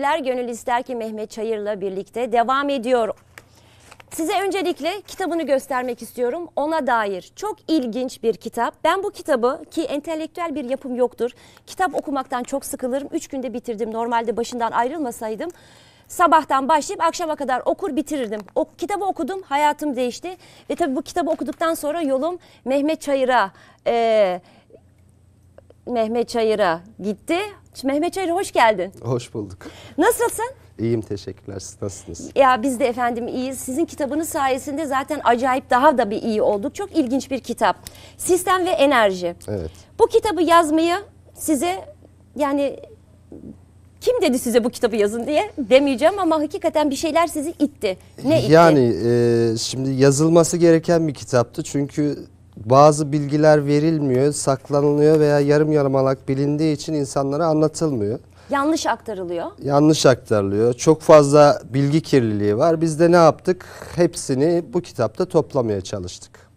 Sevgiler Gönül ister ki Mehmet Çayır'la birlikte devam ediyor. Size öncelikle kitabını göstermek istiyorum. Ona dair çok ilginç bir kitap. Ben bu kitabı ki entelektüel bir yapım yoktur. Kitap okumaktan çok sıkılırım. Üç günde bitirdim. Normalde başından ayrılmasaydım sabahtan başlayıp akşama kadar okur bitirirdim. O kitabı okudum, hayatım değişti ve tabii bu kitabı okuduktan sonra yolum Mehmet Çayır'a e, Mehmet Çayır'a gitti. Şimdi Mehmet Çayır hoş geldin. Hoş bulduk. Nasılsın? İyiyim teşekkürler. Siz nasılsınız? Ya biz de efendim iyiyiz. Sizin kitabınız sayesinde zaten acayip daha da bir iyi olduk. Çok ilginç bir kitap. Sistem ve enerji. Evet. Bu kitabı yazmayı size yani kim dedi size bu kitabı yazın diye demeyeceğim ama hakikaten bir şeyler sizi itti. Ne itti? Yani e, şimdi yazılması gereken bir kitaptı çünkü bazı bilgiler verilmiyor, saklanılıyor veya yarım yarımalak bilindiği için insanlara anlatılmıyor. Yanlış aktarılıyor. Yanlış aktarılıyor. Çok fazla bilgi kirliliği var. Biz de ne yaptık? Hepsini bu kitapta toplamaya çalıştık.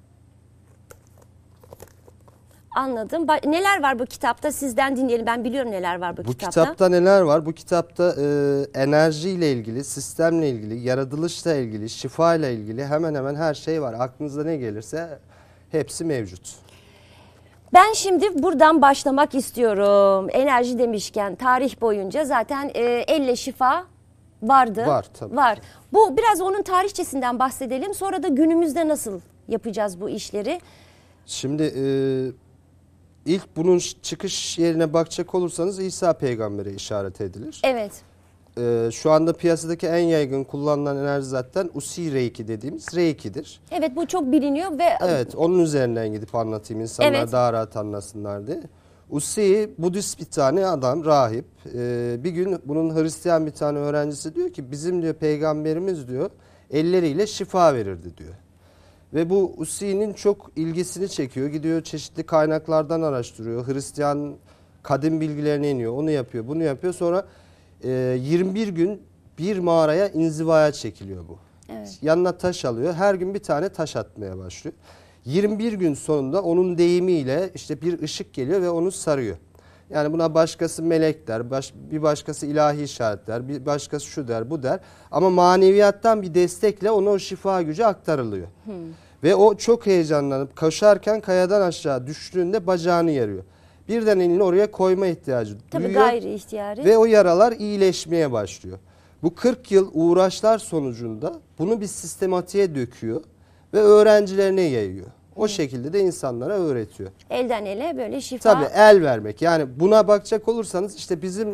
Anladım. Ba neler var bu kitapta? Sizden dinleyelim. Ben biliyorum neler var bu, kitapta. Bu kitapta neler var? Bu kitapta e, enerjiyle ilgili, sistemle ilgili, yaratılışla ilgili, şifa ile ilgili hemen hemen her şey var. Aklınıza ne gelirse hepsi mevcut. Ben şimdi buradan başlamak istiyorum. Enerji demişken tarih boyunca zaten e, elle şifa vardı. Var tabii. Var. Bu biraz onun tarihçesinden bahsedelim. Sonra da günümüzde nasıl yapacağız bu işleri? Şimdi e, ilk bunun çıkış yerine bakacak olursanız İsa peygambere işaret edilir. Evet e, şu anda piyasadaki en yaygın kullanılan enerji zaten USI Reiki dediğimiz Reiki'dir. Evet bu çok biliniyor ve... Evet onun üzerinden gidip anlatayım insanlar Evet. daha rahat anlasınlar diye. USI Budist bir tane adam rahip e, bir gün bunun Hristiyan bir tane öğrencisi diyor ki bizim diyor peygamberimiz diyor elleriyle şifa verirdi diyor. Ve bu Usi'nin çok ilgisini çekiyor. Gidiyor çeşitli kaynaklardan araştırıyor. Hristiyan kadim bilgilerine iniyor. Onu yapıyor, bunu yapıyor. Sonra e, 21 gün bir mağaraya inzivaya çekiliyor bu. Evet. Yanına taş alıyor. Her gün bir tane taş atmaya başlıyor. 21 gün sonunda onun deyimiyle işte bir ışık geliyor ve onu sarıyor. Yani buna başkası melek der, baş, bir başkası ilahi işaret der, bir başkası şu der, bu der. Ama maneviyattan bir destekle ona o şifa gücü aktarılıyor. Hmm. Ve o çok heyecanlanıp koşarken kayadan aşağı düştüğünde bacağını yarıyor birden elini oraya koyma ihtiyacı Tabii duyuyor. gayri ihtiyari. Ve o yaralar iyileşmeye başlıyor. Bu 40 yıl uğraşlar sonucunda bunu bir sistematiğe döküyor ve öğrencilerine yayıyor. O evet. şekilde de insanlara öğretiyor. Elden ele böyle şifa. Tabii el vermek. Yani buna bakacak olursanız işte bizim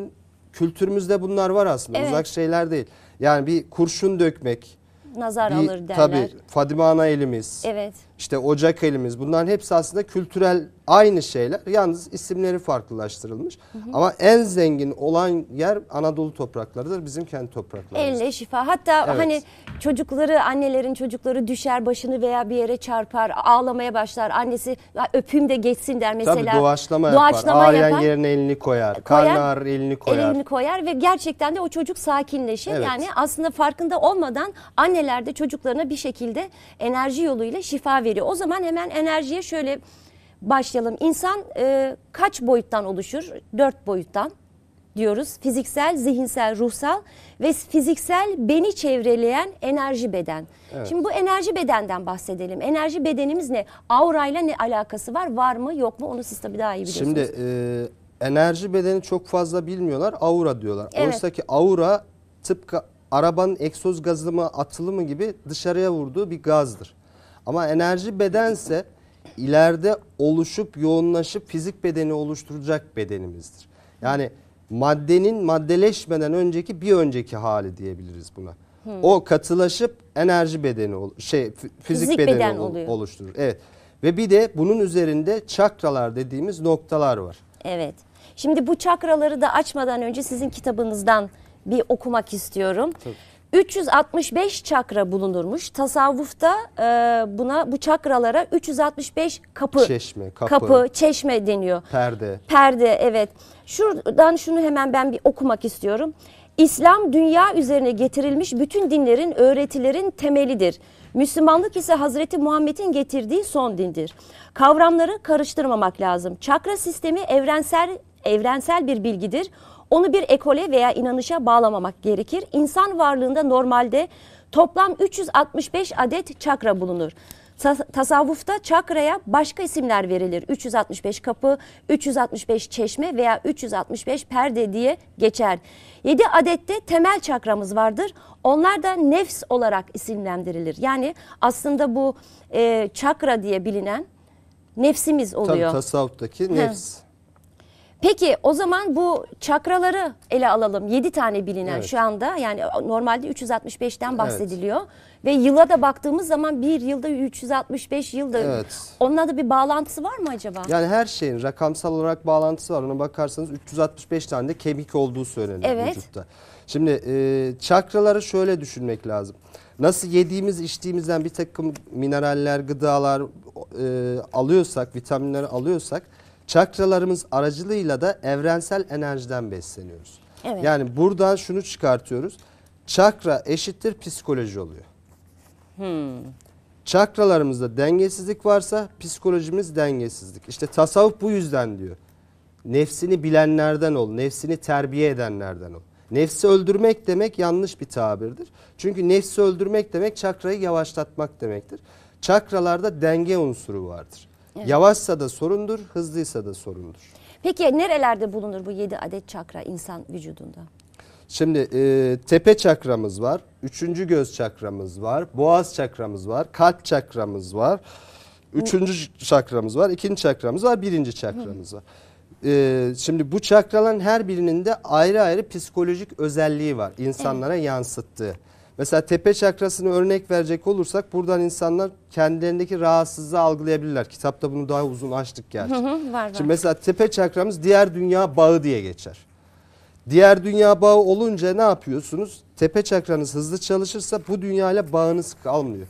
kültürümüzde bunlar var aslında. Evet. Uzak şeyler değil. Yani bir kurşun dökmek. Nazar bir, alır derler. Tabii Fadime Ana elimiz. Evet işte ocak elimiz bunların hepsi aslında kültürel aynı şeyler. Yalnız isimleri farklılaştırılmış. Hı hı. Ama en zengin olan yer Anadolu topraklarıdır. Bizim kendi topraklarımız. Elle şifa. Hatta evet. hani çocukları annelerin çocukları düşer başını veya bir yere çarpar ağlamaya başlar. Annesi öpüm de geçsin der mesela. Tabii doğaçlama, doğaçlama yapar. Ağlayan yapar. yerine elini koyar. koyar Karnı ağrır elini koyar. Elini koyar ve gerçekten de o çocuk sakinleşir. Evet. Yani aslında farkında olmadan anneler de çocuklarına bir şekilde enerji yoluyla şifa verir veriyor. O zaman hemen enerjiye şöyle başlayalım. İnsan e, kaç boyuttan oluşur? Dört boyuttan diyoruz. Fiziksel, zihinsel, ruhsal ve fiziksel beni çevreleyen enerji beden. Evet. Şimdi bu enerji bedenden bahsedelim. Enerji bedenimiz ne? Aurayla ne alakası var? Var mı yok mu? Onu siz tabii daha iyi biliyorsunuz. Şimdi e, enerji bedeni çok fazla bilmiyorlar. Aura diyorlar. Evet. Oysa ki aura tıpkı arabanın egzoz gazı mı atılımı gibi dışarıya vurduğu bir gazdır. Ama enerji bedense ileride oluşup yoğunlaşıp fizik bedeni oluşturacak bedenimizdir. Yani maddenin maddeleşmeden önceki bir önceki hali diyebiliriz buna. Hmm. O katılaşıp enerji bedeni şey fizik, fizik bedeni beden ol, oluşturur. Evet. Ve bir de bunun üzerinde çakralar dediğimiz noktalar var. Evet. Şimdi bu çakraları da açmadan önce sizin kitabınızdan bir okumak istiyorum. Tabii. 365 çakra bulunurmuş. Tasavvufta e, buna bu çakralara 365 kapı çeşme, kapı. kapı, çeşme deniyor. Perde. Perde evet. Şuradan şunu hemen ben bir okumak istiyorum. İslam dünya üzerine getirilmiş bütün dinlerin, öğretilerin temelidir. Müslümanlık ise Hazreti Muhammed'in getirdiği son dindir. Kavramları karıştırmamak lazım. Çakra sistemi evrensel evrensel bir bilgidir. Onu bir ekole veya inanışa bağlamamak gerekir. İnsan varlığında normalde toplam 365 adet çakra bulunur. Tasavvufta çakraya başka isimler verilir. 365 kapı, 365 çeşme veya 365 perde diye geçer. 7 adette temel çakramız vardır. Onlar da nefs olarak isimlendirilir. Yani aslında bu e, çakra diye bilinen nefsimiz oluyor. Tabii tasavvuftaki nefs. Hı. Peki o zaman bu çakraları ele alalım. 7 tane bilinen evet. şu anda yani normalde 365'ten bahsediliyor. Evet. Ve yıla da baktığımız zaman bir yılda 365 yılda evet. onunla da bir bağlantısı var mı acaba? Yani her şeyin rakamsal olarak bağlantısı var. Ona bakarsanız 365 tane de kemik olduğu söyleniyor evet. vücutta. Şimdi e, çakraları şöyle düşünmek lazım. Nasıl yediğimiz içtiğimizden bir takım mineraller, gıdalar e, alıyorsak, vitaminleri alıyorsak Çakralarımız aracılığıyla da evrensel enerjiden besleniyoruz. Evet. Yani buradan şunu çıkartıyoruz. Çakra eşittir psikoloji oluyor. Hmm. Çakralarımızda dengesizlik varsa psikolojimiz dengesizlik. İşte tasavvuf bu yüzden diyor. Nefsini bilenlerden ol, nefsini terbiye edenlerden ol. Nefsi öldürmek demek yanlış bir tabirdir. Çünkü nefsi öldürmek demek çakrayı yavaşlatmak demektir. Çakralarda denge unsuru vardır. Yavaşsa da sorundur, hızlıysa da sorundur. Peki nerelerde bulunur bu 7 adet çakra insan vücudunda? Şimdi e, tepe çakramız var, üçüncü göz çakramız var, boğaz çakramız var, kalp çakramız var, üçüncü çakramız var, ikinci çakramız var, birinci çakramız var. E, şimdi bu çakraların her birinin de ayrı ayrı psikolojik özelliği var insanlara evet. yansıttığı. Mesela tepe çakrasını örnek verecek olursak buradan insanlar kendilerindeki rahatsızlığı algılayabilirler. Kitapta bunu daha uzun açtık gerçi. var, var. Şimdi mesela tepe çakramız diğer dünya bağı diye geçer. Diğer dünya bağı olunca ne yapıyorsunuz? Tepe çakranız hızlı çalışırsa bu dünyayla bağınız kalmıyor.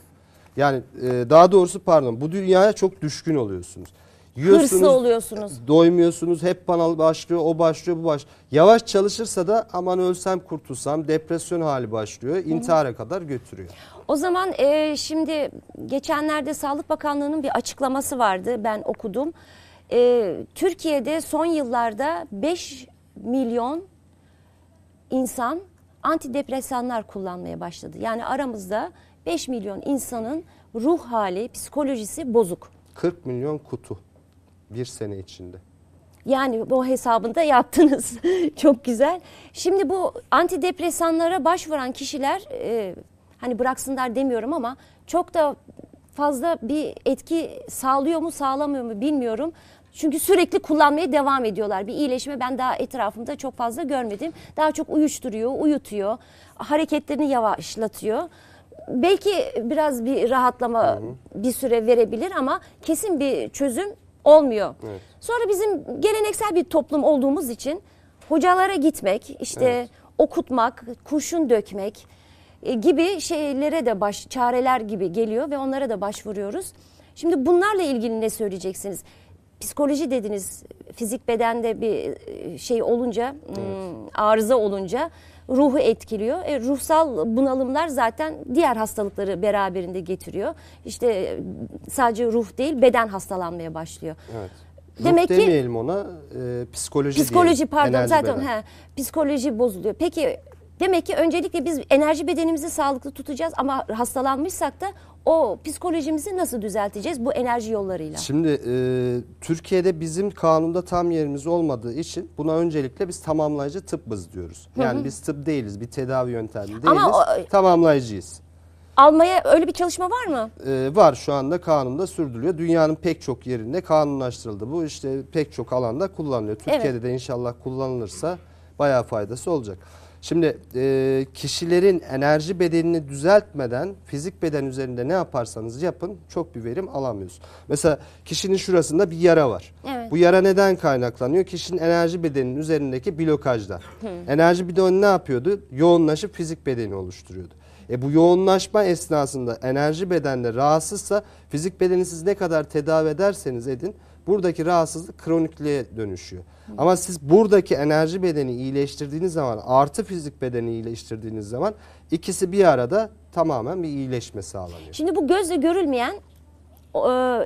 Yani e, daha doğrusu pardon bu dünyaya çok düşkün oluyorsunuz. Yiyorsunuz, Hırslı oluyorsunuz. Doymuyorsunuz. Hep panal başlıyor, o başlıyor, bu başlıyor. Yavaş çalışırsa da aman ölsem kurtulsam depresyon hali başlıyor. intihara kadar götürüyor. O zaman e, şimdi geçenlerde Sağlık Bakanlığı'nın bir açıklaması vardı. Ben okudum. E, Türkiye'de son yıllarda 5 milyon insan antidepresanlar kullanmaya başladı. Yani aramızda 5 milyon insanın ruh hali, psikolojisi bozuk. 40 milyon kutu. Bir sene içinde. Yani bu hesabını da yaptınız. Çok güzel. Şimdi bu antidepresanlara başvuran kişiler e, hani bıraksınlar demiyorum ama çok da fazla bir etki sağlıyor mu sağlamıyor mu bilmiyorum. Çünkü sürekli kullanmaya devam ediyorlar. Bir iyileşme ben daha etrafımda çok fazla görmedim. Daha çok uyuşturuyor, uyutuyor, hareketlerini yavaşlatıyor. Belki biraz bir rahatlama hı hı. bir süre verebilir ama kesin bir çözüm Olmuyor. Evet. Sonra bizim geleneksel bir toplum olduğumuz için hocalara gitmek, işte evet. okutmak, kurşun dökmek e, gibi şeylere de baş çareler gibi geliyor ve onlara da başvuruyoruz. Şimdi bunlarla ilgili ne söyleyeceksiniz? Psikoloji dediniz, fizik bedende bir e, şey olunca, evet. Hmm, arıza olunca ruhu etkiliyor. E, ruhsal bunalımlar zaten diğer hastalıkları beraberinde getiriyor. İşte e, sadece ruh değil beden hastalanmaya başlıyor. Evet. Ruh Demek ki demeyelim ona e, psikoloji psikoloji diyelim, pardon zaten he, psikoloji bozuluyor. Peki Demek ki öncelikle biz enerji bedenimizi sağlıklı tutacağız ama hastalanmışsak da o psikolojimizi nasıl düzelteceğiz bu enerji yollarıyla? Şimdi e, Türkiye'de bizim kanunda tam yerimiz olmadığı için buna öncelikle biz tamamlayıcı tıbbız diyoruz. Yani hı hı. biz tıp değiliz, bir tedavi yöntemi değiliz, Ama e, tamamlayıcıyız. Almaya öyle bir çalışma var mı? Ee, var şu anda kanunda sürdürülüyor. Dünyanın pek çok yerinde kanunlaştırıldı. Bu işte pek çok alanda kullanılıyor. Türkiye'de de inşallah kullanılırsa bayağı faydası olacak. Şimdi e, kişilerin enerji bedenini düzeltmeden fizik beden üzerinde ne yaparsanız yapın çok bir verim alamıyoruz. Mesela kişinin şurasında bir yara var. Evet. Bu yara neden kaynaklanıyor? Kişinin enerji bedeninin üzerindeki blokajdan. Enerji bedeni ne yapıyordu? Yoğunlaşıp fizik bedeni oluşturuyordu. E bu yoğunlaşma esnasında enerji bedende rahatsızsa fizik bedeni siz ne kadar tedavi ederseniz edin buradaki rahatsızlık kronikliğe dönüşüyor. Ama siz buradaki enerji bedeni iyileştirdiğiniz zaman artı fizik bedeni iyileştirdiğiniz zaman ikisi bir arada tamamen bir iyileşme sağlanıyor. Şimdi bu gözle görülmeyen e,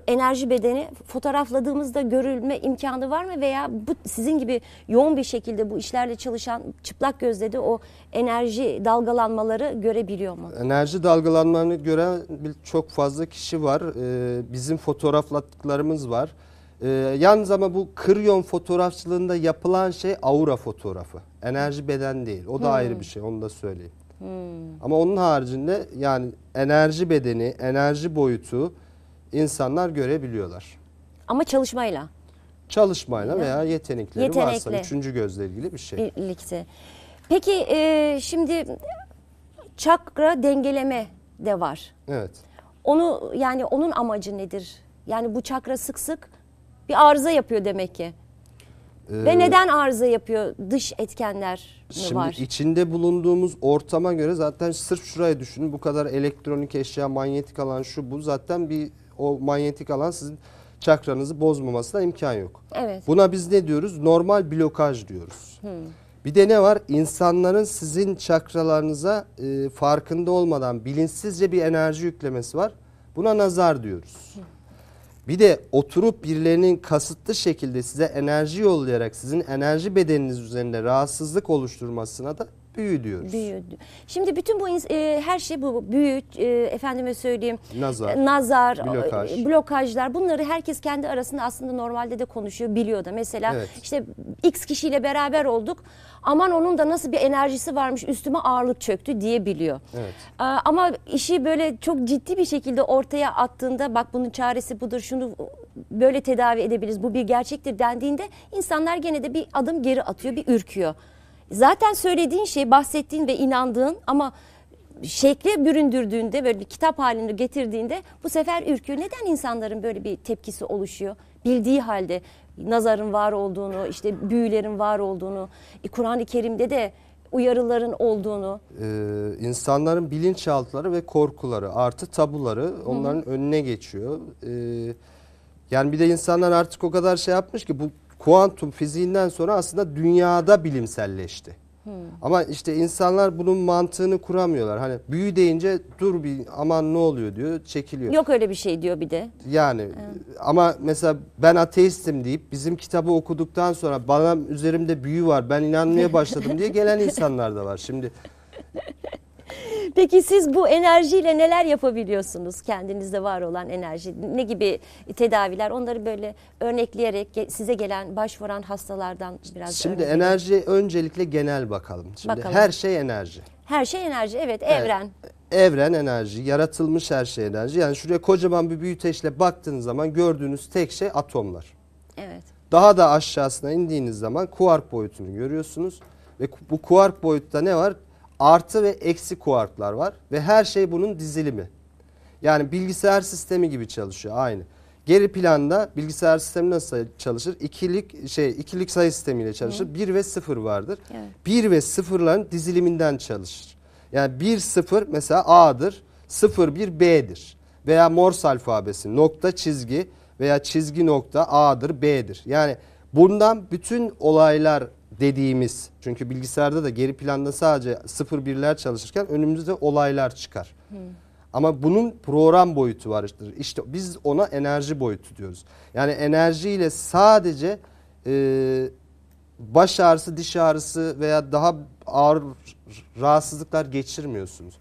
enerji bedeni fotoğrafladığımızda görülme imkanı var mı veya bu sizin gibi yoğun bir şekilde bu işlerle çalışan çıplak gözle de o enerji dalgalanmaları görebiliyor mu? Enerji dalgalanmalarını gören çok fazla kişi var. E, bizim fotoğraflattıklarımız var. Ee, yalnız ama bu kriyon fotoğrafçılığında yapılan şey aura fotoğrafı. Enerji beden değil. O da hmm. ayrı bir şey onu da söyleyeyim. Hmm. Ama onun haricinde yani enerji bedeni, enerji boyutu insanlar görebiliyorlar. Ama çalışmayla. Çalışmayla veya yetenekleri Yetenekli. varsa üçüncü gözle ilgili bir şey. Birlikte. Peki e, şimdi çakra dengeleme de var. Evet. Onu yani onun amacı nedir? Yani bu çakra sık sık bir arıza yapıyor demek ki. Ee, Ve neden arıza yapıyor? Dış etkenler mi şimdi var? Şimdi içinde bulunduğumuz ortama göre zaten sırf şurayı düşünün. Bu kadar elektronik eşya, manyetik alan şu bu. Zaten bir o manyetik alan sizin çakranızı bozmamasına imkan yok. Evet. Buna biz ne diyoruz? Normal blokaj diyoruz. Hmm. Bir de ne var? İnsanların sizin çakralarınıza e, farkında olmadan bilinçsizce bir enerji yüklemesi var. Buna nazar diyoruz. Hı. Hmm. Bir de oturup birilerinin kasıtlı şekilde size enerji yollayarak sizin enerji bedeniniz üzerinde rahatsızlık oluşturmasına da Büyü diyoruz. Büyü. Şimdi bütün bu e, her şey bu büyü e, efendime söyleyeyim. Nazar. E, nazar, e, blokaj. blokajlar. Bunları herkes kendi arasında aslında normalde de konuşuyor, biliyor da. Mesela evet. işte X kişiyle beraber olduk. Aman onun da nasıl bir enerjisi varmış, üstüme ağırlık çöktü diyebiliyor. Evet. E, ama işi böyle çok ciddi bir şekilde ortaya attığında bak bunun çaresi budur, şunu böyle tedavi edebiliriz. Bu bir gerçektir dendiğinde insanlar gene de bir adım geri atıyor, bir ürküyor. Zaten söylediğin şey bahsettiğin ve inandığın ama şekle büründürdüğünde böyle bir kitap halinde getirdiğinde bu sefer ürküyor. Neden insanların böyle bir tepkisi oluşuyor? Bildiği halde nazarın var olduğunu, işte büyülerin var olduğunu, e, Kur'an-ı Kerim'de de uyarıların olduğunu. Ee, insanların bilinçaltları ve korkuları artı tabuları onların Hı-hı. önüne geçiyor. Ee, yani bir de insanlar artık o kadar şey yapmış ki bu kuantum fiziğinden sonra aslında dünyada bilimselleşti. Hmm. Ama işte insanlar bunun mantığını kuramıyorlar. Hani büyü deyince dur bir aman ne oluyor diyor çekiliyor. Yok öyle bir şey diyor bir de. Yani hmm. ama mesela ben ateistim deyip bizim kitabı okuduktan sonra bana üzerimde büyü var ben inanmaya başladım diye gelen insanlar da var. Şimdi Peki siz bu enerjiyle neler yapabiliyorsunuz? Kendinizde var olan enerji ne gibi tedaviler? Onları böyle örnekleyerek size gelen başvuran hastalardan biraz Şimdi enerji öncelikle genel bakalım. Şimdi bakalım. her şey enerji. Her şey enerji evet, evet. evren. Evren enerji, yaratılmış her şey enerji. Yani şuraya kocaman bir büyüteçle baktığınız zaman gördüğünüz tek şey atomlar. Evet. Daha da aşağısına indiğiniz zaman kuark boyutunu görüyorsunuz. Ve bu kuark boyutta ne var? artı ve eksi kuartlar var ve her şey bunun dizilimi. Yani bilgisayar sistemi gibi çalışıyor aynı. Geri planda bilgisayar sistemi nasıl çalışır? İkilik şey ikilik sayı sistemiyle çalışır. Hı. 1 ve 0 vardır. Evet. ve 0'ların diziliminden çalışır. Yani 1 0 mesela A'dır. 0 1 B'dir. Veya Morse alfabesi nokta çizgi veya çizgi nokta A'dır B'dir. Yani bundan bütün olaylar dediğimiz çünkü bilgisayarda da geri planda sadece sıfır birler çalışırken önümüzde olaylar çıkar. Hmm. Ama bunun program boyutu vardır. İşte biz ona enerji boyutu diyoruz. Yani enerjiyle sadece e, baş ağrısı, diş ağrısı veya daha ağır rahatsızlıklar geçirmiyorsunuz.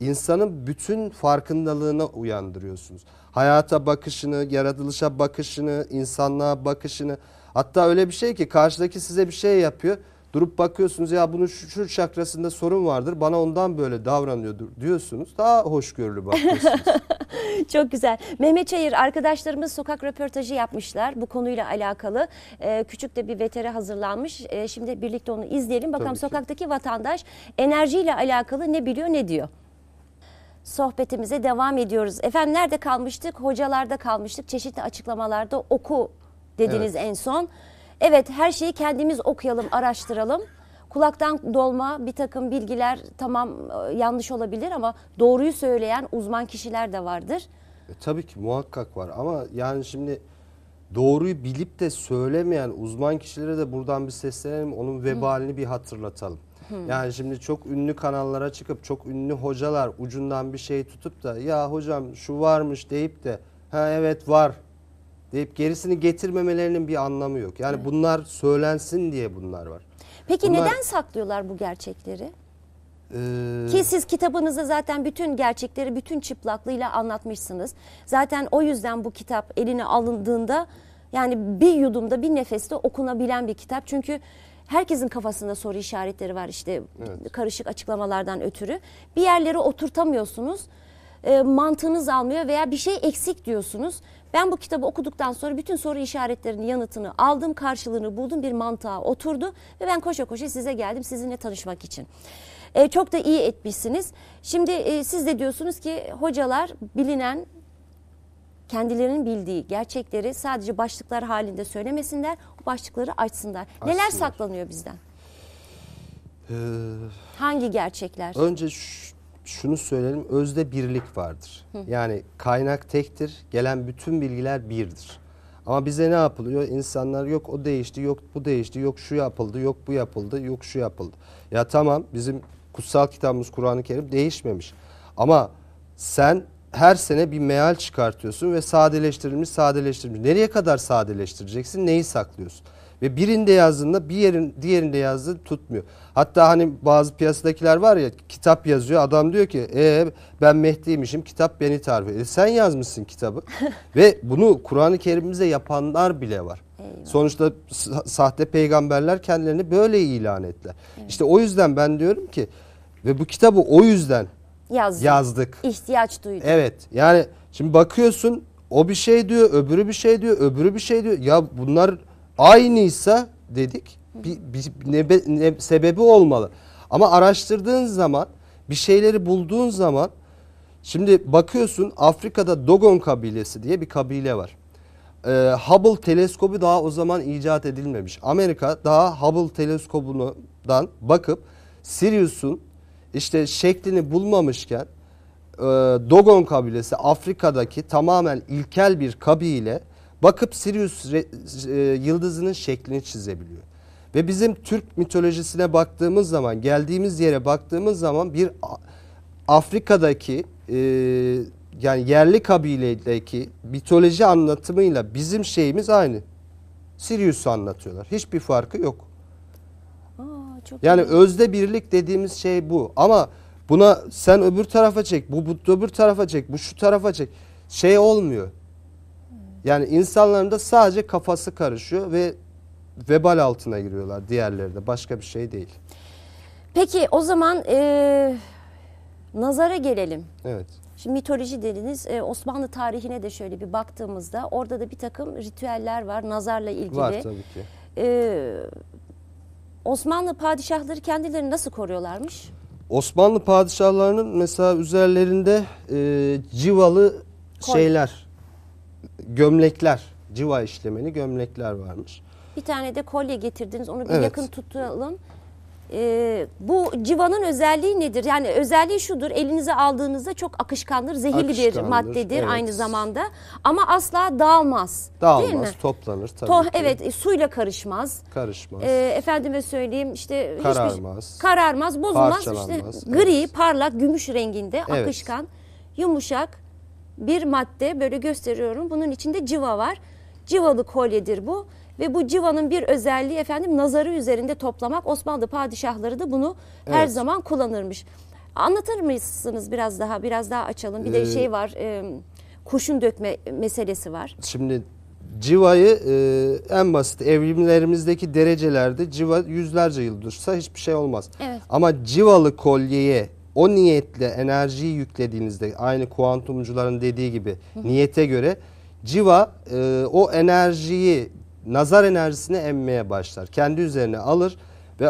İnsanın bütün farkındalığını uyandırıyorsunuz. Hayata bakışını, yaratılışa bakışını, insanlığa bakışını. Hatta öyle bir şey ki karşıdaki size bir şey yapıyor. Durup bakıyorsunuz ya bunun şu, şu çakrasında sorun vardır. Bana ondan böyle davranıyordur diyorsunuz. Daha hoşgörülü bakıyorsunuz. Çok güzel. Mehmet Çayır arkadaşlarımız sokak röportajı yapmışlar bu konuyla alakalı. Ee, küçük de bir vetere hazırlanmış. Ee, şimdi birlikte onu izleyelim. Bakalım sokaktaki vatandaş enerjiyle alakalı ne biliyor ne diyor sohbetimize devam ediyoruz. Efendim nerede kalmıştık? Hocalarda kalmıştık. Çeşitli açıklamalarda oku dediniz en son. Evet her şeyi kendimiz okuyalım, araştıralım. Kulaktan dolma bir takım bilgiler tamam e, yanlış olabilir ama doğruyu söyleyen uzman kişiler de vardır. E, tabii ki muhakkak var ama yani şimdi doğruyu bilip de söylemeyen uzman kişilere de buradan bir seslenelim. Onun vebalini bir hatırlatalım. Yani şimdi çok ünlü kanallara çıkıp çok ünlü hocalar ucundan bir şey tutup da ya hocam şu varmış deyip de ha evet var deyip gerisini getirmemelerinin bir anlamı yok. Yani evet. bunlar söylensin diye bunlar var. Peki bunlar, neden saklıyorlar bu gerçekleri? Ee, Ki siz kitabınızda zaten bütün gerçekleri bütün çıplaklığıyla anlatmışsınız. Zaten o yüzden bu kitap eline alındığında yani bir yudumda bir nefeste okunabilen bir kitap. Çünkü herkesin kafasında soru işaretleri var işte evet. karışık açıklamalardan ötürü. Bir yerlere oturtamıyorsunuz. E, mantığınız almıyor veya bir şey eksik diyorsunuz. Ben bu kitabı okuduktan sonra bütün soru işaretlerinin yanıtını aldım, karşılığını buldum, bir mantığa oturdu ve ben koşa koşa size geldim sizinle tanışmak için. E, çok da iyi etmişsiniz. Şimdi e, siz de diyorsunuz ki hocalar bilinen kendilerinin bildiği gerçekleri sadece başlıklar halinde söylemesinler, bu başlıkları açsınlar. Açsınlar. Neler saklanıyor bizden? Ee, Hangi gerçekler? Önce şu, şunu söyleyelim özde birlik vardır. Hı. Yani kaynak tektir, gelen bütün bilgiler birdir. Ama bize ne yapılıyor? İnsanlar yok o değişti, yok bu değişti, yok şu yapıldı, yok bu yapıldı, yok şu yapıldı. Ya tamam bizim kutsal kitabımız Kur'an-ı Kerim değişmemiş. Ama sen her sene bir meal çıkartıyorsun ve sadeleştirilmiş sadeleştirilmiş. Nereye kadar sadeleştireceksin? Neyi saklıyorsun? Ve birinde yazdığında bir yerin diğerinde yazdığı tutmuyor. Hatta hani bazı piyasadakiler var ya kitap yazıyor. Adam diyor ki ee, ben Mehdi'ymişim kitap beni tarif ediyor. E, sen yazmışsın kitabı. Ve bunu Kur'an-ı Kerim'imize yapanlar bile var. Eyvallah. Sonuçta sahte peygamberler kendilerini böyle ilan ettiler. Evet. İşte o yüzden ben diyorum ki ve bu kitabı o yüzden Yazdım. yazdık. İhtiyaç duyduk. Evet yani şimdi bakıyorsun o bir şey diyor öbürü bir şey diyor öbürü bir şey diyor. Ya bunlar aynıysa dedik bir, bir nebe, ne, sebebi olmalı. Ama araştırdığın zaman bir şeyleri bulduğun zaman şimdi bakıyorsun Afrika'da Dogon kabilesi diye bir kabile var. Ee, Hubble teleskobu daha o zaman icat edilmemiş. Amerika daha Hubble teleskobundan bakıp Sirius'un işte şeklini bulmamışken e, Dogon kabilesi Afrika'daki tamamen ilkel bir kabile bakıp Sirius re, e, yıldızının şeklini çizebiliyor. Ve bizim Türk mitolojisine baktığımız zaman, geldiğimiz yere baktığımız zaman bir Afrika'daki e, yani yerli kabiledeki mitoloji anlatımıyla bizim şeyimiz aynı. Sirius'u anlatıyorlar. Hiçbir farkı yok. çok yani iyi. özde birlik dediğimiz şey bu. Ama buna sen öbür tarafa çek, bu, bu öbür tarafa çek, bu şu tarafa çek. Şey olmuyor. Yani insanların da sadece kafası karışıyor ve vebal altına giriyorlar diğerleri de başka bir şey değil. Peki o zaman e, nazara gelelim. Evet. Şimdi mitoloji dediniz e, Osmanlı tarihine de şöyle bir baktığımızda orada da bir takım ritüeller var nazarla ilgili. Var tabii ki. E, Osmanlı padişahları kendilerini nasıl koruyorlarmış? Osmanlı padişahlarının mesela üzerlerinde e, civalı Koy. şeyler gömlekler, civa işlemeli gömlekler varmış. Bir tane de kolye getirdiniz. Onu bir evet. yakın tutalım. Ee, bu civanın özelliği nedir? Yani özelliği şudur. Elinize aldığınızda çok akışkandır. Zehirli akışkandır, bir maddedir evet. aynı zamanda. Ama asla dağılmaz. Dağılmaz, değil mi? toplanır tabii. To ki. Evet, e, suyla karışmaz. Karışmaz. Ee, efendime söyleyeyim işte şey kararmaz. Hiçbir, kararmaz, bozulmaz. İşte gri, evet. parlak, gümüş renginde, evet. akışkan, yumuşak bir madde böyle gösteriyorum. Bunun içinde civa var. Civalı kolyedir bu ve bu civanın bir özelliği efendim nazarı üzerinde toplamak. Osmanlı padişahları da bunu evet. her zaman kullanırmış. Anlatır mısınız biraz daha? Biraz daha açalım. Bir ee, de şey var. E, kurşun dökme meselesi var. Şimdi civayı e, en basit evrimlerimizdeki derecelerde civa yüzlerce yıl hiçbir şey olmaz. Evet. Ama civalı kolyeye o niyetle enerjiyi yüklediğinizde aynı kuantumcuların dediği gibi niyete göre civa e, o enerjiyi nazar enerjisini emmeye başlar. Kendi üzerine alır ve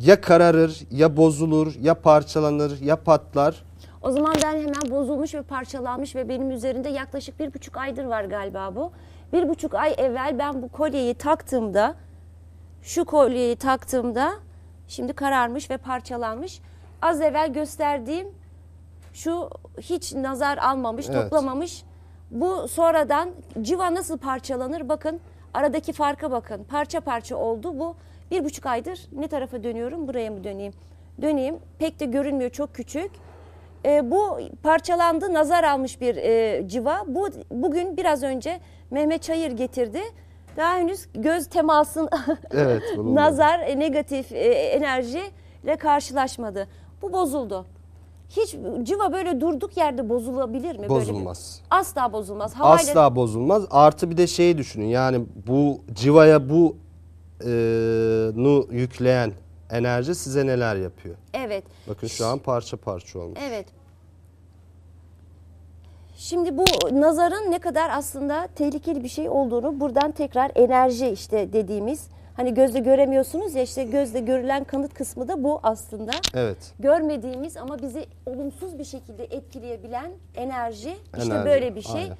ya kararır ya bozulur ya parçalanır ya patlar. O zaman ben hemen bozulmuş ve parçalanmış ve benim üzerinde yaklaşık bir buçuk aydır var galiba bu. Bir buçuk ay evvel ben bu kolyeyi taktığımda şu kolyeyi taktığımda şimdi kararmış ve parçalanmış az evvel gösterdiğim şu hiç nazar almamış, Evet. toplamamış. Bu sonradan civa nasıl parçalanır bakın aradaki farka bakın. Parça parça oldu bu. Bir buçuk aydır ne tarafa dönüyorum buraya mı döneyim? Döneyim pek de görünmüyor çok küçük. E, bu parçalandı nazar almış bir e, civa. Bu bugün biraz önce Mehmet Çayır getirdi. Daha henüz göz temasın Evet. nazar, e, negatif e, enerjiyle karşılaşmadı. Bu bozuldu. Hiç civa böyle durduk yerde bozulabilir mi? Bozulmaz. Böyle bir, asla bozulmaz. Havayla... Asla bozulmaz. Artı bir de şeyi düşünün yani bu civaya bu e, nu yükleyen enerji size neler yapıyor? Evet. Bakın şu an parça parça olmuş. Evet. Şimdi bu nazarın ne kadar aslında tehlikeli bir şey olduğunu buradan tekrar enerji işte dediğimiz Hani gözle göremiyorsunuz ya işte gözle görülen kanıt kısmı da bu aslında. Evet. Görmediğimiz ama bizi olumsuz bir şekilde etkileyebilen enerji, enerji. işte böyle bir şey.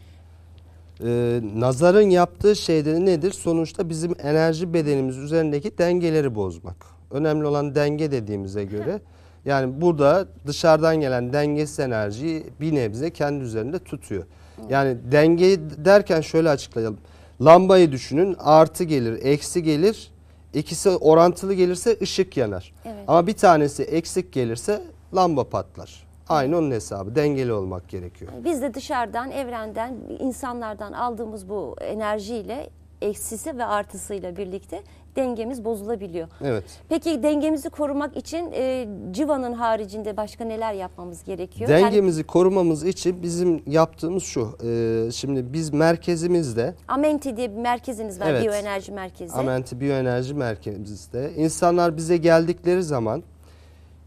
Ee, nazarın yaptığı şey de nedir? Sonuçta bizim enerji bedenimiz üzerindeki dengeleri bozmak. Önemli olan denge dediğimize göre yani burada dışarıdan gelen dengesiz enerjiyi bir nebze kendi üzerinde tutuyor. Yani denge derken şöyle açıklayalım. Lambayı düşünün artı gelir eksi gelir ikisi orantılı gelirse ışık yanar. Evet. Ama bir tanesi eksik gelirse lamba patlar. Aynı onun hesabı dengeli olmak gerekiyor. Biz de dışarıdan, evrenden, insanlardan aldığımız bu enerjiyle eksisi ve artısıyla birlikte dengemiz bozulabiliyor. Evet. Peki dengemizi korumak için e, civanın haricinde başka neler yapmamız gerekiyor? Dengemizi yani, korumamız için bizim yaptığımız şu. E, şimdi biz merkezimizde Amenti diye bir merkeziniz var evet, biyoenerji merkezi. Amenti biyoenerji merkezimizde İnsanlar bize geldikleri zaman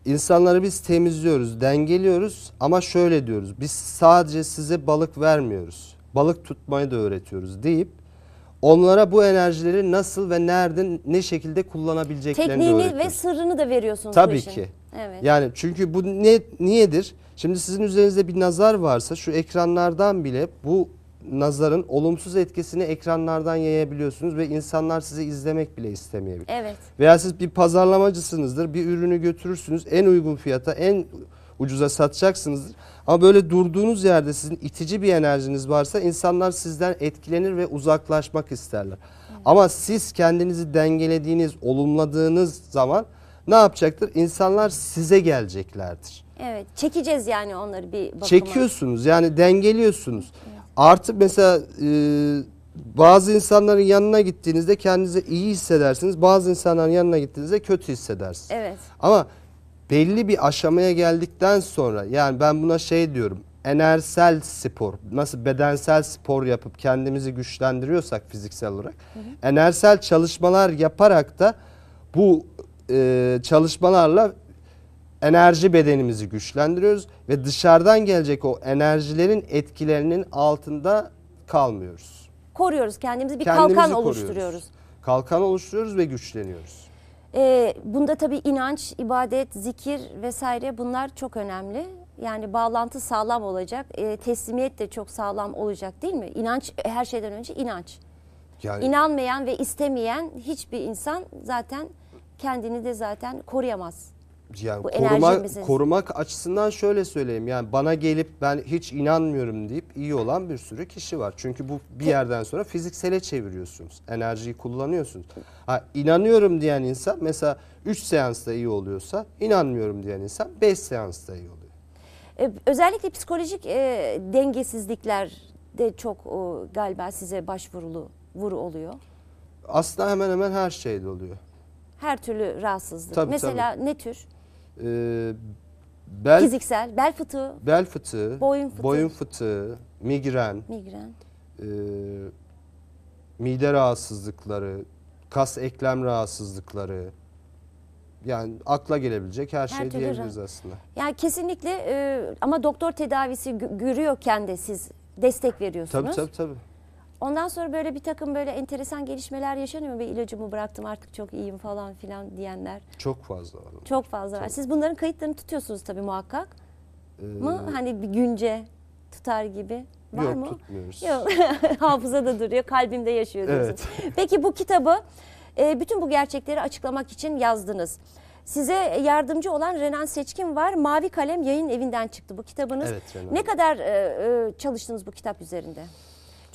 insanları biz temizliyoruz, dengeliyoruz ama şöyle diyoruz. Biz sadece size balık vermiyoruz. Balık tutmayı da öğretiyoruz deyip Onlara bu enerjileri nasıl ve nerede ne şekilde kullanabileceklerini Tekniğini öğretiyoruz. ve sırrını da veriyorsunuz Tabii bu işin. ki. Evet. Yani çünkü bu ne niyedir? Şimdi sizin üzerinizde bir nazar varsa şu ekranlardan bile bu nazarın olumsuz etkisini ekranlardan yayabiliyorsunuz ve insanlar sizi izlemek bile istemeyebilir. Evet. Veya siz bir pazarlamacısınızdır. Bir ürünü götürürsünüz en uygun fiyata, en ucuza satacaksınız Ama böyle durduğunuz yerde sizin itici bir enerjiniz varsa insanlar sizden etkilenir ve uzaklaşmak isterler. Evet. Ama siz kendinizi dengelediğiniz, olumladığınız zaman ne yapacaktır? İnsanlar size geleceklerdir. Evet, çekeceğiz yani onları bir bakıma. Çekiyorsunuz yani dengeliyorsunuz. Evet. Artık mesela e, bazı insanların yanına gittiğinizde kendinizi iyi hissedersiniz. Bazı insanların yanına gittiğinizde kötü hissedersiniz. Evet. Ama belli bir aşamaya geldikten sonra yani ben buna şey diyorum enerjisel spor nasıl bedensel spor yapıp kendimizi güçlendiriyorsak fiziksel olarak hı hı. enerjisel çalışmalar yaparak da bu e, çalışmalarla enerji bedenimizi güçlendiriyoruz ve dışarıdan gelecek o enerjilerin etkilerinin altında kalmıyoruz. Koruyoruz kendimizi bir kendimizi kalkan koruyoruz. oluşturuyoruz. Kalkan oluşturuyoruz ve güçleniyoruz. E, bunda tabii inanç, ibadet, zikir vesaire bunlar çok önemli. Yani bağlantı sağlam olacak, e, teslimiyet de çok sağlam olacak değil mi? İnanç her şeyden önce inanç. Yani... İnanmayan ve istemeyen hiçbir insan zaten kendini de zaten koruyamaz yani bu korumak, korumak açısından şöyle söyleyeyim. Yani bana gelip ben hiç inanmıyorum deyip iyi olan bir sürü kişi var. Çünkü bu bir yerden sonra fiziksele çeviriyorsunuz. Enerjiyi kullanıyorsunuz. Ha, inanıyorum diyen insan mesela 3 seansta iyi oluyorsa inanmıyorum diyen insan 5 seansta iyi oluyor. E, özellikle psikolojik e, dengesizlikler de çok e, galiba size başvurulu vuru oluyor. Aslında hemen hemen her şeyde oluyor her türlü rahatsızlık. Tabii, Mesela tabii. ne tür? e, bel fiziksel bel fıtığı, bel fıtığı, boyun fıtığı, boyun fıtığı, migren, migren, e, mide rahatsızlıkları, kas eklem rahatsızlıkları, yani akla gelebilecek her, şey her şey diyebiliriz aslında. Yani kesinlikle e, ama doktor tedavisi görüyorken de siz destek veriyorsunuz. Tabii tabii tabii. Ondan sonra böyle bir takım böyle enteresan gelişmeler yaşanıyor. Ve ilacımı bıraktım artık çok iyiyim falan filan diyenler. Çok fazla var. Çok fazla var. Siz bunların kayıtlarını tutuyorsunuz tabii muhakkak. Ee, mı? Hani bir günce tutar gibi. Var yok, mı? tutmuyoruz. Yok. Hafızada duruyor, kalbimde yaşıyor Evet. Peki bu kitabı e, bütün bu gerçekleri açıklamak için yazdınız. Size yardımcı olan Renan Seçkin var. Mavi Kalem Yayın Evi'nden çıktı bu kitabınız. Evet, Renan. ne kadar e, e, çalıştınız bu kitap üzerinde?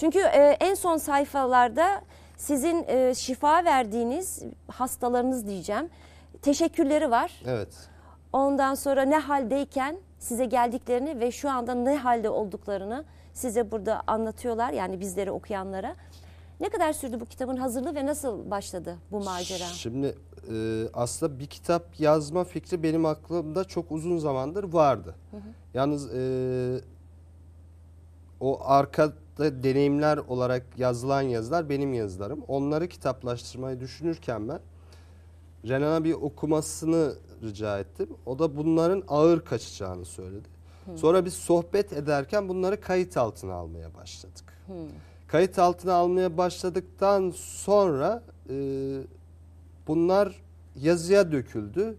Çünkü e, en son sayfalarda sizin e, şifa verdiğiniz hastalarınız diyeceğim teşekkürleri var. Evet. Ondan sonra ne haldeyken size geldiklerini ve şu anda ne halde olduklarını size burada anlatıyorlar. Yani bizlere okuyanlara. Ne kadar sürdü bu kitabın hazırlığı ve nasıl başladı bu macera? Şimdi e, aslında bir kitap yazma fikri benim aklımda çok uzun zamandır vardı. Hı hı. Yalnız e, o arka da deneyimler olarak yazılan yazılar benim yazılarım. Onları kitaplaştırmayı düşünürken ben Renan'a bir okumasını rica ettim. O da bunların ağır kaçacağını söyledi. Hı. Hmm. Sonra biz sohbet ederken bunları kayıt altına almaya başladık. Hı. Hmm. Kayıt altına almaya başladıktan sonra e, bunlar yazıya döküldü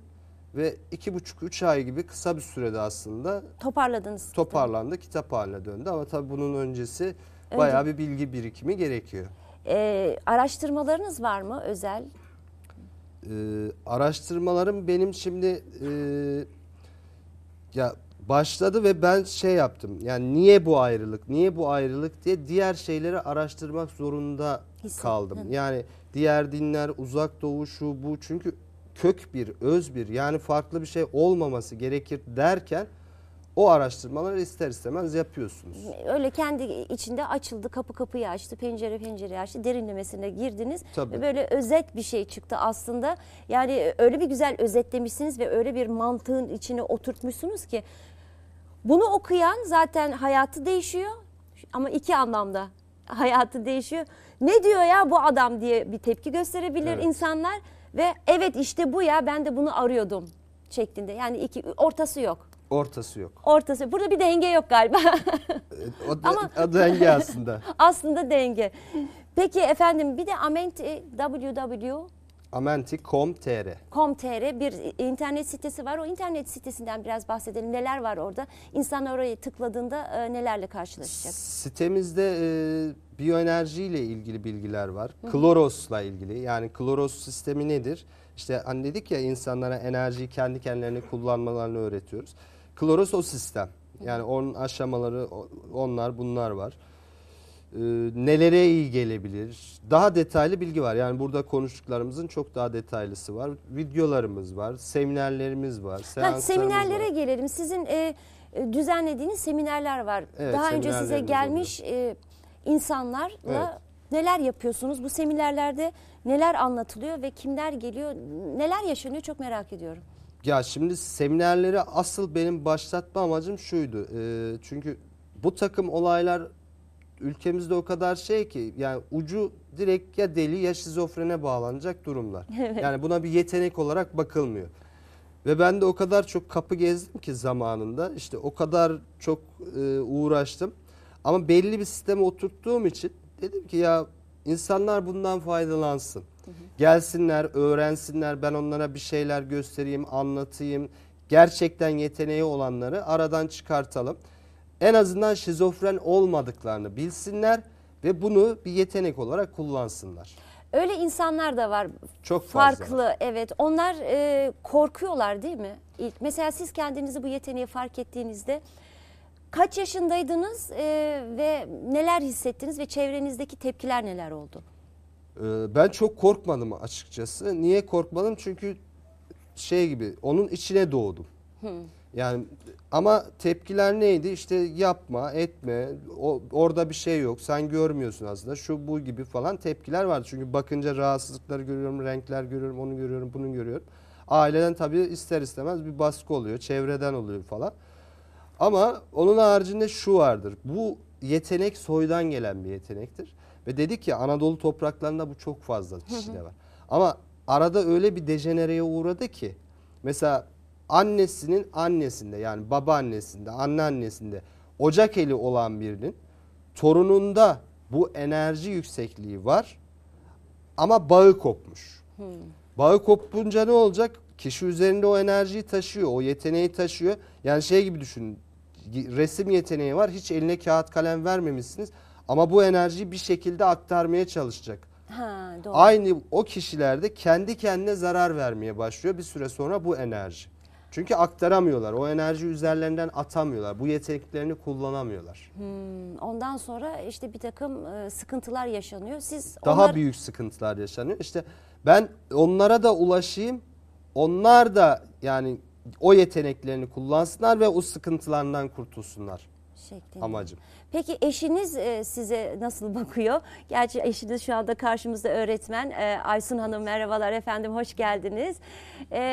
ve iki buçuk üç ay gibi kısa bir sürede aslında Toparladınız. toparlandı, kitap haline döndü. Ama tabii bunun öncesi bayağı bir bilgi birikimi gerekiyor. Ee, araştırmalarınız var mı özel? Ee, araştırmalarım benim şimdi e, ya başladı ve ben şey yaptım. Yani niye bu ayrılık, niye bu ayrılık diye diğer şeyleri araştırmak zorunda Hissettin. kaldım. Yani diğer dinler, uzak doğu şu bu çünkü kök bir, öz bir yani farklı bir şey olmaması gerekir derken o araştırmaları ister istemez yapıyorsunuz. Öyle kendi içinde açıldı, kapı kapıyı açtı, pencere pencere açtı, derinlemesine girdiniz. Tabii. Böyle özet bir şey çıktı aslında. Yani öyle bir güzel özetlemişsiniz ve öyle bir mantığın içine oturtmuşsunuz ki bunu okuyan zaten hayatı değişiyor ama iki anlamda hayatı değişiyor. Ne diyor ya bu adam diye bir tepki gösterebilir evet. insanlar ve evet işte bu ya ben de bunu arıyordum şeklinde. Yani iki ortası yok. Ortası yok. Ortası. Burada bir denge yok galiba. o, de, Ama, o denge aslında. aslında denge. Peki efendim bir de Amenti www Amenti.com.tr .com.tr bir internet sitesi var. O internet sitesinden biraz bahsedelim. Neler var orada? İnsan oraya tıkladığında e, nelerle karşılaşacak? Sitemizde e, Biyoenerji ile ilgili bilgiler var. Klorosla ilgili. Yani kloros sistemi nedir? İşte hani dedik ya insanlara enerjiyi kendi kendilerine kullanmalarını öğretiyoruz. Kloros o sistem. Yani onun aşamaları onlar bunlar var. Ee, nelere iyi gelebilir? Daha detaylı bilgi var. Yani burada konuştuklarımızın çok daha detaylısı var. Videolarımız var, seminerlerimiz var, ha, Seminerlere var. gelelim. Sizin e, e, düzenlediğiniz seminerler var. Evet, daha önce size gelmiş... E, insanlarla evet. neler yapıyorsunuz? Bu seminerlerde neler anlatılıyor ve kimler geliyor? Neler yaşanıyor çok merak ediyorum. Ya şimdi seminerleri asıl benim başlatma amacım şuydu. E, çünkü bu takım olaylar ülkemizde o kadar şey ki yani ucu direkt ya deli ya şizofrene bağlanacak durumlar. Evet. Yani buna bir yetenek olarak bakılmıyor. Ve ben de o kadar çok kapı gezdim ki zamanında işte o kadar çok e, uğraştım. Ama belli bir sisteme oturttuğum için dedim ki ya insanlar bundan faydalansın. Gelsinler, öğrensinler, ben onlara bir şeyler göstereyim, anlatayım. Gerçekten yeteneği olanları aradan çıkartalım. En azından şizofren olmadıklarını bilsinler ve bunu bir yetenek olarak kullansınlar. Öyle insanlar da var. Çok fazla. Farklı evet. Onlar e, korkuyorlar değil mi? İlk mesela siz kendinizi bu yeteneği fark ettiğinizde Kaç yaşındaydınız e, ve neler hissettiniz ve çevrenizdeki tepkiler neler oldu? Ee, ben çok korkmadım açıkçası. Niye korkmadım? Çünkü şey gibi onun içine doğdum. Yani ama tepkiler neydi? İşte yapma, etme, o, orada bir şey yok, sen görmüyorsun aslında, şu bu gibi falan tepkiler vardı. Çünkü bakınca rahatsızlıkları görüyorum, renkler görüyorum, onu görüyorum, bunu görüyorum. Aileden tabii ister istemez bir baskı oluyor, çevreden oluyor falan. Ama onun haricinde şu vardır. Bu yetenek soydan gelen bir yetenektir. Ve dedik ya Anadolu topraklarında bu çok fazla kişide var. Ama arada öyle bir dejenereye uğradı ki mesela annesinin annesinde yani babaannesinde anneannesinde ocak eli olan birinin torununda bu enerji yüksekliği var ama bağı kopmuş. Hmm. Bağı kopunca ne olacak? Kişi üzerinde o enerjiyi taşıyor, o yeteneği taşıyor. Yani şey gibi düşünün resim yeteneği var. Hiç eline kağıt kalem vermemişsiniz. Ama bu enerjiyi bir şekilde aktarmaya çalışacak. Ha, doğru. Aynı o kişilerde kendi kendine zarar vermeye başlıyor bir süre sonra bu enerji. Çünkü aktaramıyorlar. O enerji üzerlerinden atamıyorlar. Bu yeteneklerini kullanamıyorlar. Hmm, ondan sonra işte bir takım e, sıkıntılar yaşanıyor. Siz Daha onlar... büyük sıkıntılar yaşanıyor. İşte ben onlara da ulaşayım. Onlar da yani o yeteneklerini kullansınlar ve o sıkıntılarından kurtulsunlar şeklinde. Amacım. Peki eşiniz e, size nasıl bakıyor? Gerçi eşiniz şu anda karşımızda öğretmen. E, Aysun Hanım merhabalar efendim hoş geldiniz. E,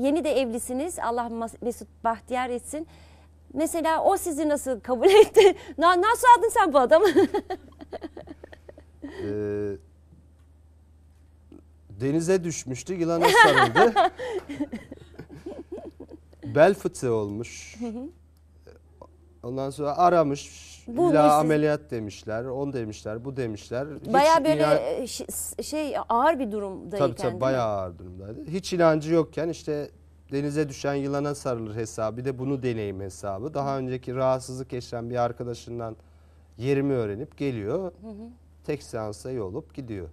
yeni de evlisiniz. Allah Mesut Bahtiyar etsin. Mesela o sizi nasıl kabul etti? nasıl aldın sen bu adamı? denize düşmüştü, yılana sarıldı. bel fıtığı olmuş. Ondan sonra aramış. Bulmuş illa siz- ameliyat demişler. On demişler, bu demişler. Hiç Baya böyle inan- e, şey ağır bir durumdayken. Tabii tabii mi? bayağı ağır durumdaydı. Hiç inancı yokken işte denize düşen yılana sarılır hesabı. Bir de bunu deneyim hesabı. Daha önceki rahatsızlık yaşayan bir arkadaşından yerimi öğrenip geliyor. Tek seansa yolup gidiyor.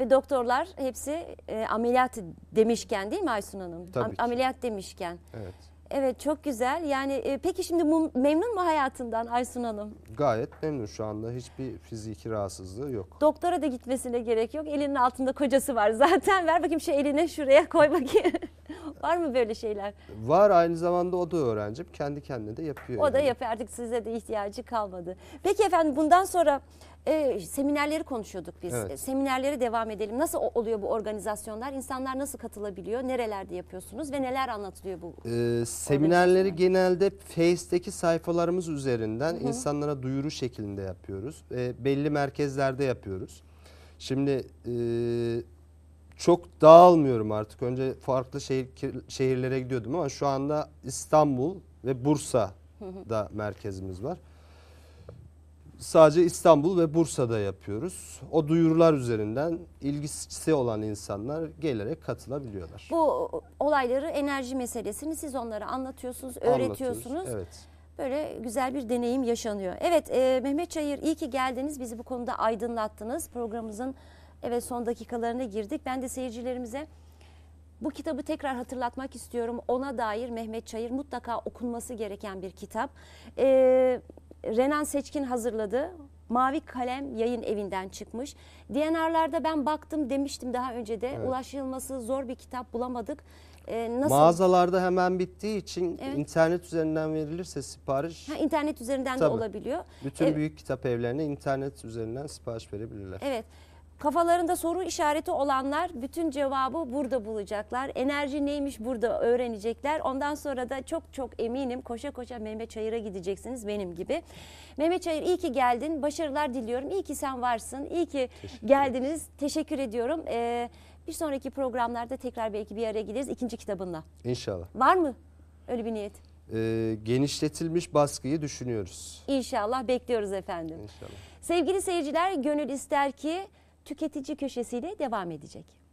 Ve doktorlar hepsi e, ameliyat demişken değil mi Aysun Hanım? Tabii Am ki. Ameliyat demişken. Evet. Evet çok güzel. Yani e, peki şimdi mum, memnun mu hayatından Aysun Hanım? Gayet memnun şu anda. Hiçbir fiziki rahatsızlığı yok. Doktora da gitmesine gerek yok. Elinin altında kocası var zaten. Ver bakayım şu eline şuraya koy bakayım. var mı böyle şeyler? Var aynı zamanda o da öğrencim. Kendi kendine de yapıyor. O yani. da yapıyor artık size de ihtiyacı kalmadı. Peki efendim bundan sonra e, seminerleri konuşuyorduk biz. Evet. Seminerlere devam edelim. Nasıl oluyor bu organizasyonlar? İnsanlar nasıl katılabiliyor? Nerelerde yapıyorsunuz ve neler anlatılıyor bu? Ee, seminerleri genelde Face'deki sayfalarımız üzerinden Hı -hı. insanlara duyuru şeklinde yapıyoruz. E, belli merkezlerde yapıyoruz. Şimdi e, çok dağılmıyorum artık. Önce farklı şehir, şehirlere gidiyordum ama şu anda İstanbul ve Bursa'da merkezimiz var sadece İstanbul ve Bursa'da yapıyoruz. O duyurular üzerinden ilgisi olan insanlar gelerek katılabiliyorlar. Bu olayları enerji meselesini siz onlara anlatıyorsunuz, öğretiyorsunuz. Evet. Böyle güzel bir deneyim yaşanıyor. Evet e, Mehmet Çayır iyi ki geldiniz. Bizi bu konuda aydınlattınız. Programımızın evet son dakikalarına girdik. Ben de seyircilerimize bu kitabı tekrar hatırlatmak istiyorum. Ona dair Mehmet Çayır mutlaka okunması gereken bir kitap. Eee Renan Seçkin hazırladı. Mavi Kalem yayın evinden çıkmış. DNR'larda ben baktım demiştim daha önce de. Evet. Ulaşılması zor bir kitap bulamadık. Ee, nasıl? Mağazalarda hemen bittiği için evet. internet üzerinden verilirse sipariş. Ha, internet üzerinden Tabii. de olabiliyor. Bütün evet. büyük kitap evlerine internet üzerinden sipariş verebilirler. Evet. Kafalarında soru işareti olanlar bütün cevabı burada bulacaklar. Enerji neymiş burada öğrenecekler. Ondan sonra da çok çok eminim koşa koşa Mehmet Çayır'a gideceksiniz benim gibi. Mehmet Çayır iyi ki geldin. Başarılar diliyorum. İyi ki sen varsın. İyi ki Teşekkür geldiniz. Ederiz. Teşekkür ediyorum. Ee, bir sonraki programlarda tekrar belki bir araya gideriz ikinci kitabınla. İnşallah. Var mı öyle bir niyet? Ee, genişletilmiş baskıyı düşünüyoruz. İnşallah bekliyoruz efendim. İnşallah. Sevgili seyirciler gönül ister ki tüketici köşesiyle devam edecek.